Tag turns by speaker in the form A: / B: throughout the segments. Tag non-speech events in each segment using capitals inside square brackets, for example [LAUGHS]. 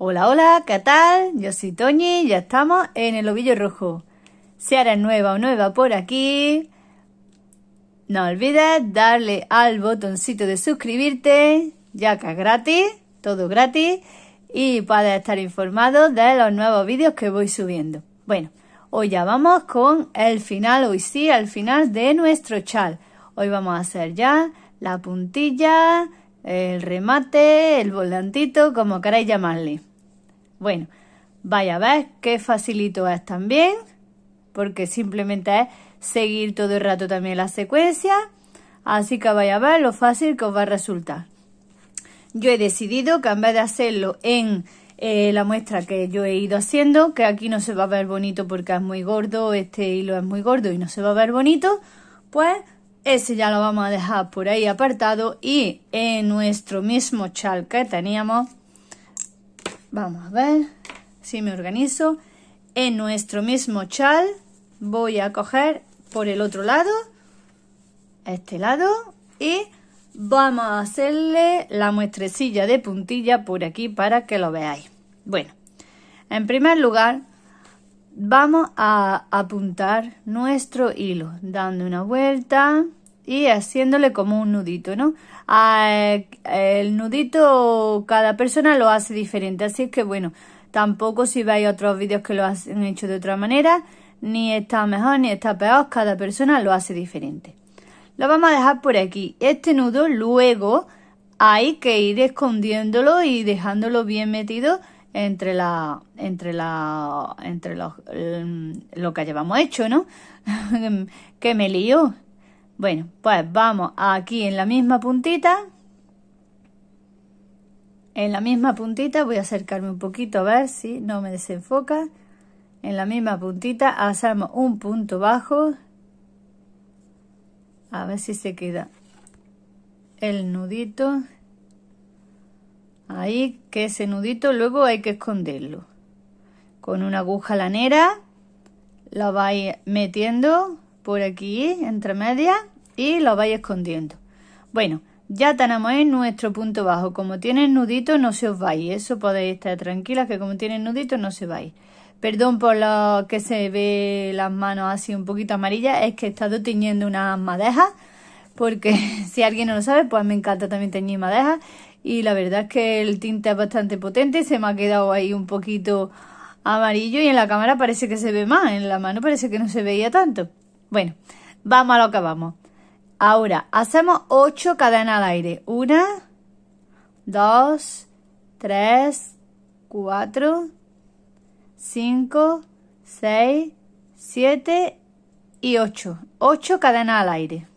A: Hola, hola, ¿qué tal? Yo soy Toñi y ya estamos en el ovillo rojo. Si eres nueva o nueva por aquí, no olvides darle al botoncito de suscribirte, ya que es gratis, todo gratis, y para estar informado de los nuevos vídeos que voy subiendo. Bueno, Hoy ya vamos con el final, hoy sí, al final de nuestro chal. Hoy vamos a hacer ya la puntilla, el remate, el volantito, como queráis llamarle. Bueno, vaya a ver qué facilito es también, porque simplemente es seguir todo el rato también la secuencia. Así que vaya a ver lo fácil que os va a resultar. Yo he decidido que en vez de hacerlo en eh, la muestra que yo he ido haciendo, que aquí no se va a ver bonito porque es muy gordo, este hilo es muy gordo y no se va a ver bonito, pues ese ya lo vamos a dejar por ahí apartado y en nuestro mismo chal que teníamos, vamos a ver si me organizo, en nuestro mismo chal voy a coger por el otro lado, este lado y Vamos a hacerle la muestrecilla de puntilla por aquí para que lo veáis. Bueno, en primer lugar vamos a apuntar nuestro hilo dando una vuelta y haciéndole como un nudito, ¿no? El nudito cada persona lo hace diferente, así que bueno, tampoco si veis otros vídeos que lo han hecho de otra manera, ni está mejor ni está peor, cada persona lo hace diferente. Lo vamos a dejar por aquí. Este nudo luego hay que ir escondiéndolo y dejándolo bien metido entre la entre la entre mm, lo que llevamos hecho, ¿no? [LAUGHS] que me lío. Bueno, pues vamos aquí en la misma puntita. En la misma puntita voy a acercarme un poquito a ver si no me desenfoca. En la misma puntita hacemos un punto bajo a ver si se queda el nudito ahí que ese nudito luego hay que esconderlo con una aguja lanera la vais metiendo por aquí entre medias y lo vais escondiendo bueno ya tenemos en nuestro punto bajo como tiene nudito no se os vais eso podéis estar tranquilas que como tiene nudito no se vais Perdón por lo que se ve las manos así un poquito amarillas, es que he estado teñiendo unas madejas, porque [LAUGHS] si alguien no lo sabe, pues me encanta también teñir madejas. Y la verdad es que el tinte es bastante potente, se me ha quedado ahí un poquito amarillo y en la cámara parece que se ve más, en la mano parece que no se veía tanto. Bueno, vamos a lo que vamos. Ahora, hacemos 8 cadenas al aire. 1, 2, 3, 4, 5, 6, 7 y 8. 8 cadenas al aire.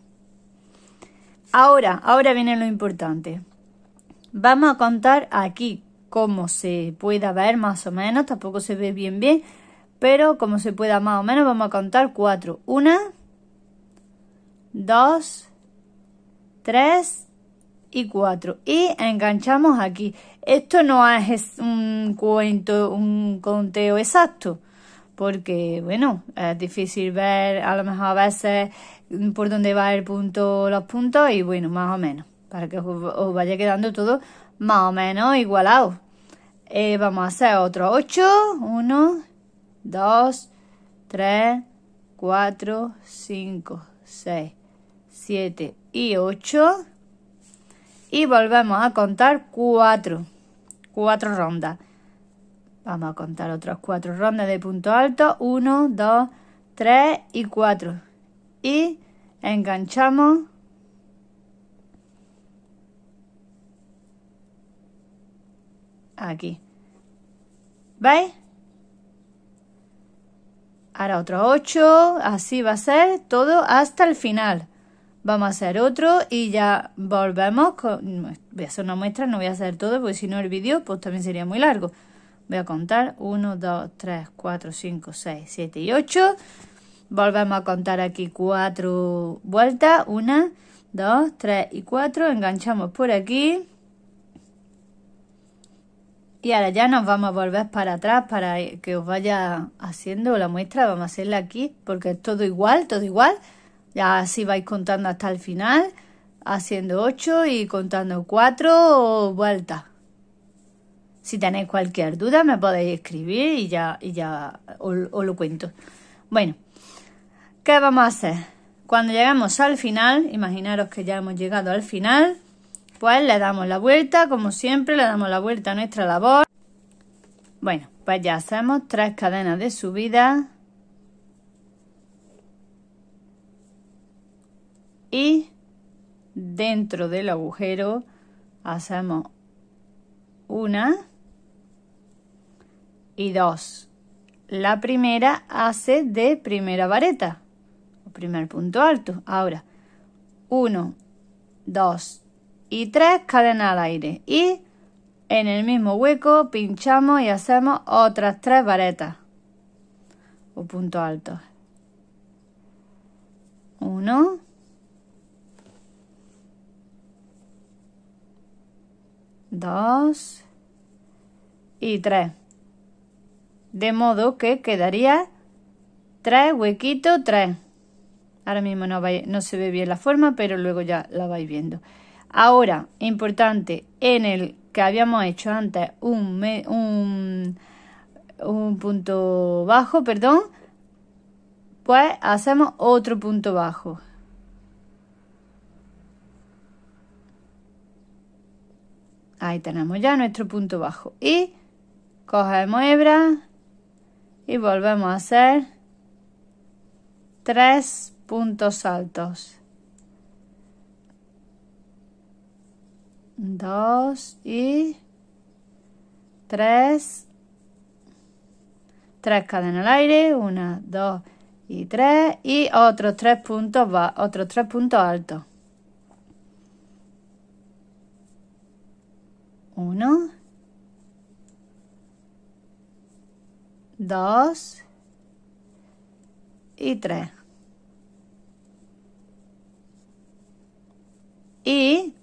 A: Ahora, ahora viene lo importante. Vamos a contar aquí como se pueda ver más o menos, tampoco se ve bien bien, pero como se pueda más o menos vamos a contar 4. 1, 2, 3 y 4 y enganchamos aquí. Esto no es un cuento, un conteo exacto, porque bueno, es difícil ver a lo mejor a veces mm, por dónde va el punto, los puntos y bueno, más o menos, para que os, vaya quedando todo más o menos igualado. Eh, vamos a hacer otro 8, 1, 2, 3, 4, 5, 6, 7 y 8 y volvemos a contar cuatro, cuatro rondas. Vamos a contar otras cuatro rondas de punto alto, uno, dos, tres y cuatro. Y enganchamos aquí. ¿Veis? Ahora otro 8, así va a ser todo hasta el final vamos a hacer otro y ya volvemos con... Voy a hacer una muestra, no voy a hacer todo porque si no el vídeo pues también sería muy largo. Voy a contar 1, 2, 3, 4, 5, 6, 7 y 8. Volvemos a contar aquí 4 vueltas. 1, 2, 3 y 4. Enganchamos por aquí. Y ahora ya nos vamos a volver para atrás para que os vaya haciendo la muestra. Vamos a hacerla aquí porque es todo igual, todo igual. Ya así vais contando hasta el final, haciendo 8 y contando 4 vueltas. Si tenéis cualquier duda me podéis escribir y ya, y ya os, lo cuento. Bueno, ¿qué vamos a hacer? Cuando lleguemos al final, imaginaros que ya hemos llegado al final, pues le damos la vuelta, como siempre, le damos la vuelta a nuestra labor. Bueno, pues ya hacemos tres cadenas de subida, dentro del agujero hacemos una y dos. La primera hace de primera vareta, primer punto alto. Ahora, uno, dos y tres cadena al aire. Y en el mismo hueco pinchamos y hacemos otras tres varetas o punto alto. Uno. dos y 3. De modo que quedaría tres huequito tres Ahora mismo no, no se ve bien la forma, pero luego ya la vais viendo. Ahora, importante, en el que habíamos hecho antes un, un, un punto bajo, perdón, pues hacemos otro punto bajo. Ahí tenemos ya nuestro punto bajo. Y cogemos hebra y volvemos a hacer tres puntos altos. Dos y tres. Tres cadenas al aire. Una, dos y tres. Y otros tres puntos, otros tres puntos altos. 1 Dos. Y 3 Y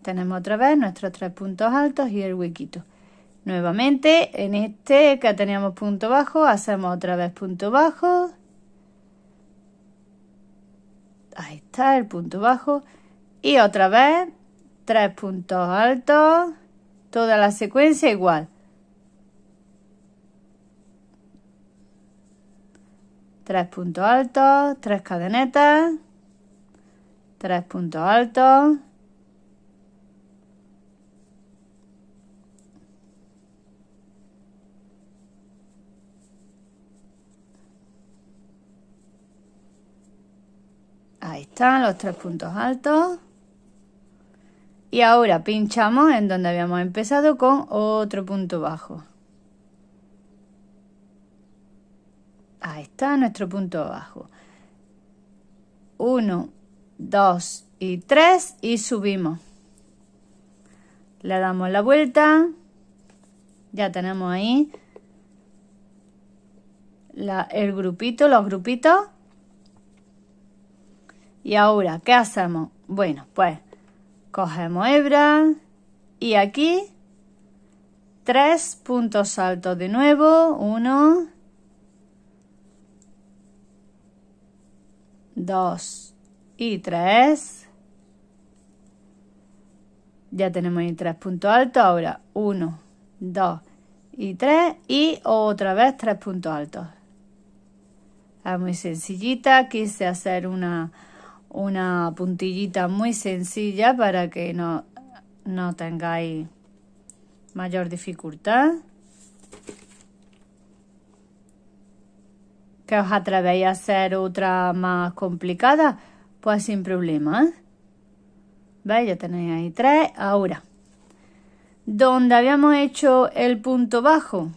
A: tenemos otra vez nuestros tres puntos altos y el huequito. Nuevamente, en este que teníamos punto bajo, hacemos otra vez punto bajo. Ahí está el punto bajo. Y otra vez, tres puntos altos toda la secuencia igual. Tres puntos altos, tres cadenetas, tres puntos altos. Ahí están los tres puntos altos. Y ahora pinchamos en donde habíamos empezado con otro punto bajo. Ahí está nuestro punto bajo. 1, 2 y 3 y subimos. Le damos la vuelta. Ya tenemos ahí el grupito, los grupitos. Y ahora, ¿qué hacemos? Bueno, pues Cogemos hebra y aquí tres puntos altos de nuevo, uno, dos y tres. Ya tenemos ahí tres puntos altos, ahora uno, dos y tres y otra vez tres puntos altos. Es muy sencillita, quise hacer una una puntillita muy sencilla para que no, tengáis mayor dificultad. Que os atrevéis a hacer otra más complicada, pues sin problema. ¿Veis? Ya tenéis ahí tres. Ahora, donde habíamos hecho el punto bajo,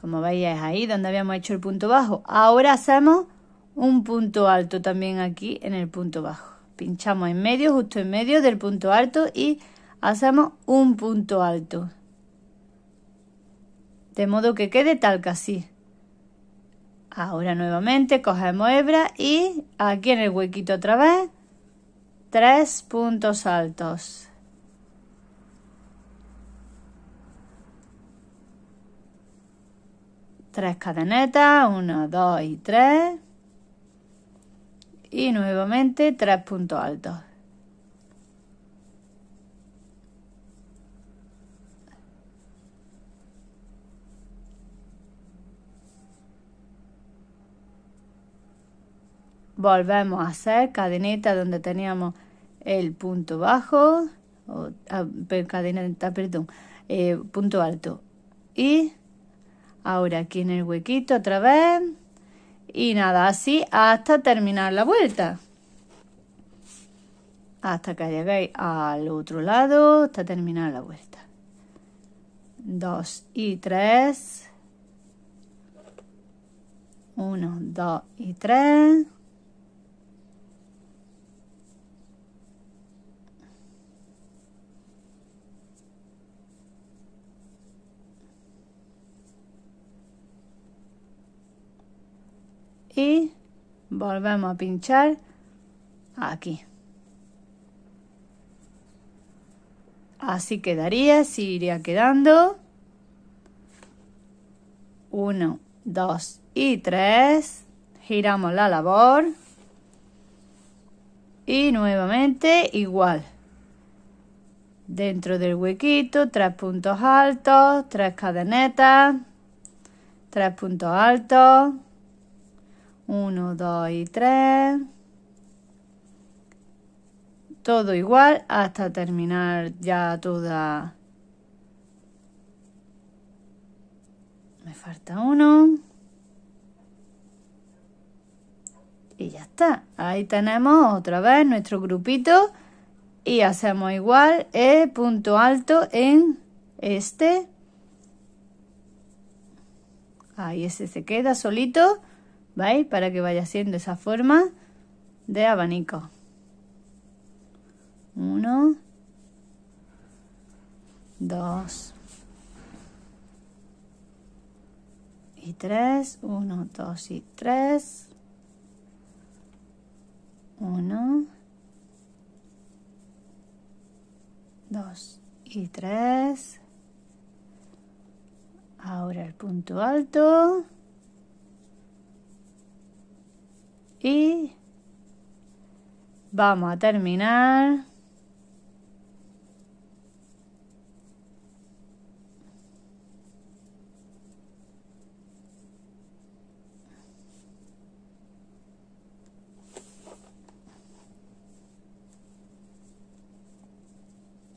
A: como veis es ahí donde habíamos hecho el punto bajo, ahora hacemos un punto alto también aquí en el punto bajo. Pinchamos en medio, justo en medio del punto alto y hacemos un punto alto. De modo que quede tal que así. Ahora nuevamente cogemos hebra y aquí en el huequito otra vez, tres puntos altos. Tres cadenetas, uno dos y tres y nuevamente tres puntos altos. Volvemos a hacer cadeneta donde teníamos el punto bajo, o, ah, cadeneta, perdón, eh, punto alto. Y ahora aquí en el huequito otra vez y nada, así hasta terminar la vuelta. Hasta que lleguéis al otro lado, hasta terminar la vuelta. Dos y tres. Uno, dos y tres. volvemos a pinchar aquí. Así quedaría, si iría quedando. Uno, dos y tres. Giramos la labor. Y nuevamente igual. Dentro del huequito, tres puntos altos, tres cadenetas, tres puntos altos. 1, 2 y 3. Todo igual hasta terminar ya toda... Me falta uno. Y ya está. Ahí tenemos otra vez nuestro grupito. Y hacemos igual el punto alto en este. Ahí ese se queda solito. ¿Veis? Para que vaya haciendo esa forma de abanico. Uno. Dos. Y tres. Uno, dos y tres. Uno. Dos y tres. Ahora el punto alto. y vamos a terminar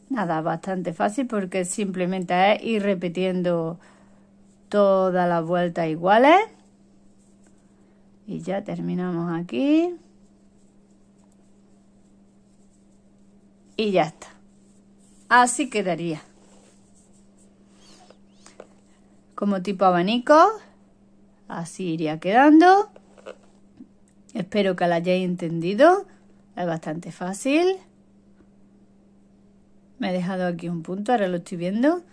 A: Nada, bastante fácil porque simplemente es ir repitiendo todas las vueltas iguales. Y ya terminamos aquí. Y ya está. Así quedaría. Como tipo abanico. Así iría quedando. Espero que la hayáis entendido. Es bastante fácil. Me he dejado aquí un punto, ahora lo estoy viendo.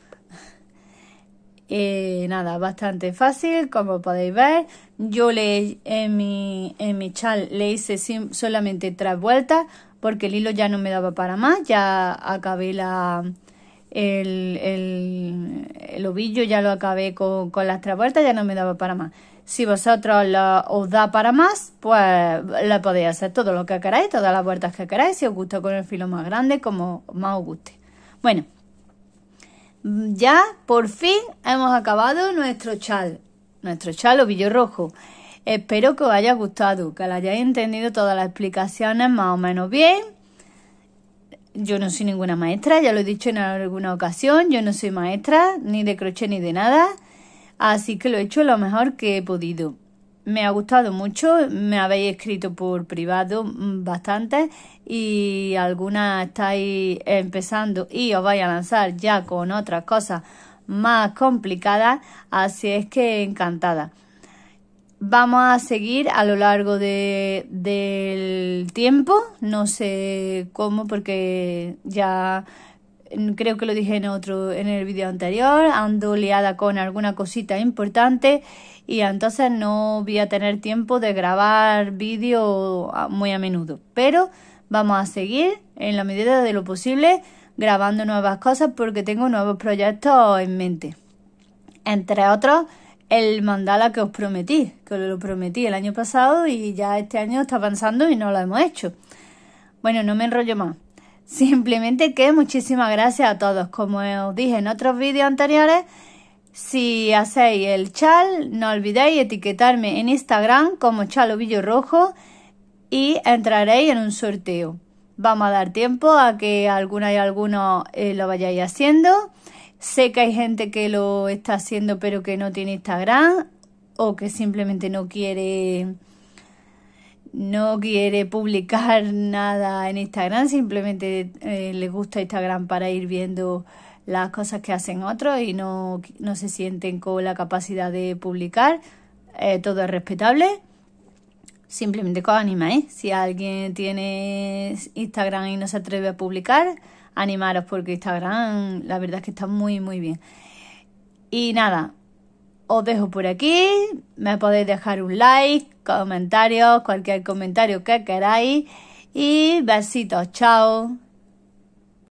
A: Eh, nada, bastante fácil, como podéis ver. Yo le, en, mi, en mi chal le hice solamente tres vueltas porque el hilo ya no me daba para más. Ya acabé la, el, ovillo, ya lo acabé con, las tres vueltas, ya no me daba para más. Si vosotros os da para más, pues la podéis hacer todo lo que queráis, todas las vueltas que queráis, si os gusta con el filo más grande, como más os guste. Bueno, ya por fin hemos acabado nuestro chal, nuestro chal ovillo rojo. Espero que os haya gustado, que la hayáis entendido todas las explicaciones más o menos bien. Yo no soy ninguna maestra, ya lo he dicho en alguna ocasión, yo no soy maestra ni de crochet ni de nada, así que lo he hecho lo mejor que he podido me ha gustado mucho, me habéis escrito por privado mm, bastante y algunas estáis empezando y os vais a lanzar ya con otras cosas más complicadas, así es que encantada. Vamos a seguir a lo largo del tiempo, no sé cómo porque ya creo que lo dije en otro, en el vídeo anterior, ando liada con alguna cosita importante y entonces no voy a tener tiempo de grabar vídeo ah, muy a menudo. Pero vamos a seguir en la medida de lo posible grabando nuevas cosas porque tengo nuevos proyectos en mente. Entre otros, el mandala que os prometí, que os lo prometí el año pasado y ya este año está avanzando y no lo hemos hecho. Bueno, no me enrollo más. Simplemente que muchísimas gracias a todos. Como os dije en otros vídeos anteriores, si hacéis el chal, no olvidéis etiquetarme en Instagram como chalovillo rojo y entraréis en un sorteo. Vamos a dar tiempo a que alguna y alguno eh, lo vayáis haciendo. Sé que hay gente que lo está haciendo pero que no tiene Instagram o que simplemente no quiere no quiere publicar [LAUGHS] nada en Instagram, simplemente eh, le gusta Instagram para ir viendo las cosas que hacen otros y no, no se sienten con la capacidad de publicar. Eh, todo es respetable. Simplemente con anima ¿eh? Si alguien tiene Instagram y no se atreve a publicar, animaros porque Instagram, la verdad es que está muy, muy bien. Y nada, os dejo por aquí. Me podéis dejar un like, comentarios, cualquier comentario que queráis. Y besitos, chao.